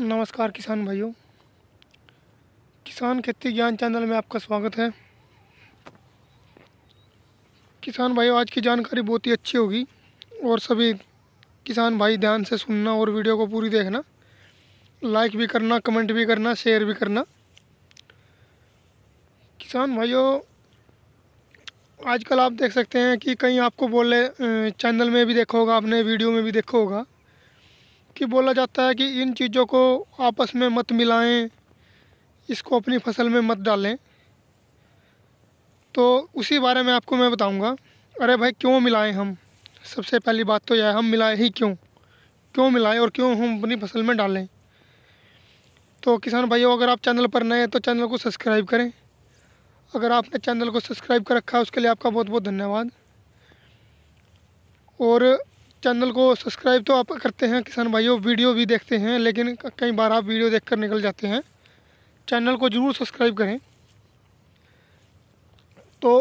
नमस्कार किसान भाइयों किसान खेती ज्ञान चैनल में आपका स्वागत है किसान भाइयों आज की जानकारी बहुत ही अच्छी होगी और सभी किसान भाई ध्यान से सुनना और वीडियो को पूरी देखना लाइक भी करना कमेंट भी करना शेयर भी करना किसान भाइयों आजकल आप देख सकते हैं कि कहीं आपको बोले चैनल में भी देखा होगा आपने वीडियो में भी देखा होगा कि बोला जाता है कि इन चीज़ों को आपस में मत मिलाएं इसको अपनी फसल में मत डालें तो उसी बारे में आपको मैं बताऊंगा अरे भाई क्यों मिलाएं हम सबसे पहली बात तो यह है हम मिलाए ही क्यों क्यों मिलाएं और क्यों हम अपनी फसल में डालें तो किसान भाइयों अगर आप चैनल पर नए हैं तो चैनल को सब्सक्राइब करें अगर आपने चैनल को सब्सक्राइब कर रखा है उसके लिए आपका बहुत बहुत धन्यवाद और चैनल को सब्सक्राइब तो आप करते हैं किसान भाइयों वीडियो भी देखते हैं लेकिन कई बार आप वीडियो देखकर निकल जाते हैं चैनल को ज़रूर सब्सक्राइब करें तो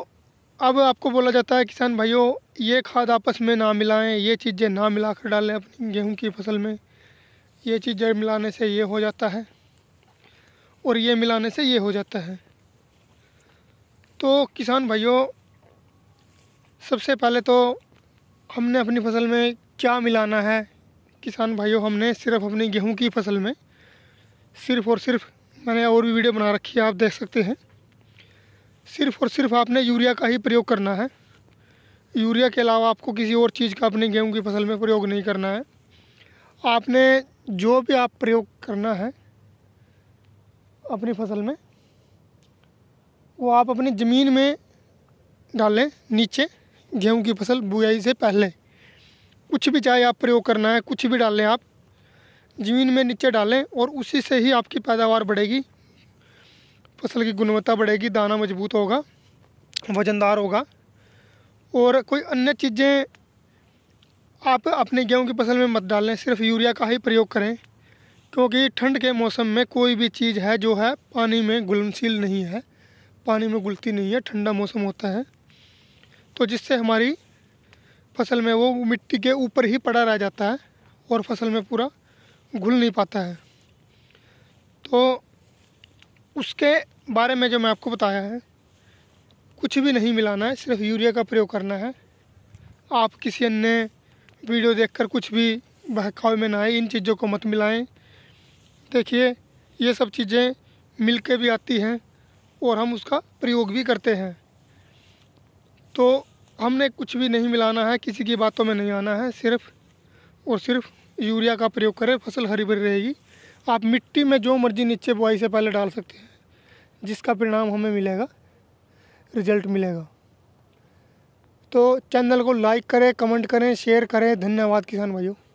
अब आपको बोला जाता है किसान भाइयों ये खाद आपस में ना मिलाएं ये चीज़ें ना मिला कर डालें अपनी गेहूं की फसल में ये चीज़ें मिलाने से ये हो जाता है और ये मिलाने से ये हो जाता है तो किसान भाइयों सबसे पहले तो हमने अपनी फसल में क्या मिलाना है किसान भाइयों हमने सिर्फ अपनी गेहूं की फसल में सिर्फ और सिर्फ मैंने और भी वीडियो बना रखी है आप देख सकते हैं सिर्फ और सिर्फ आपने यूरिया का ही प्रयोग करना है यूरिया के अलावा आपको किसी और चीज़ का अपने गेहूं की फसल में प्रयोग नहीं करना है आपने जो भी आप प्रयोग करना है अपनी फसल में वो आप अपनी ज़मीन में डालें नीचे गेहूं की फसल बुआई से पहले कुछ भी चाहे आप प्रयोग करना है कुछ भी डालें आप ज़मीन में नीचे डालें और उसी से ही आपकी पैदावार बढ़ेगी फसल की गुणवत्ता बढ़ेगी दाना मजबूत होगा वज़नदार होगा और कोई अन्य चीज़ें आप अपने गेहूं की फसल में मत डालें सिर्फ यूरिया का ही प्रयोग करें क्योंकि ठंड के मौसम में कोई भी चीज़ है जो है पानी में घुलनशील नहीं है पानी में घुलती नहीं है ठंडा मौसम होता है तो जिससे हमारी फसल में वो मिट्टी के ऊपर ही पड़ा रह जाता है और फसल में पूरा घुल नहीं पाता है तो उसके बारे में जो मैं आपको बताया है कुछ भी नहीं मिलाना है सिर्फ यूरिया का प्रयोग करना है आप किसी अन्य वीडियो देखकर कुछ भी बहकाव में ना आए इन चीज़ों को मत मिलाएं देखिए ये सब चीज़ें मिल भी आती हैं और हम उसका प्रयोग भी करते हैं तो हमने कुछ भी नहीं मिलाना है किसी की बातों में नहीं आना है सिर्फ और सिर्फ यूरिया का प्रयोग करें फसल हरी भरी रहेगी आप मिट्टी में जो मर्जी नीचे बुआई से पहले डाल सकते हैं जिसका परिणाम हमें मिलेगा रिजल्ट मिलेगा तो चैनल को लाइक करें कमेंट करें शेयर करें धन्यवाद किसान भाइयों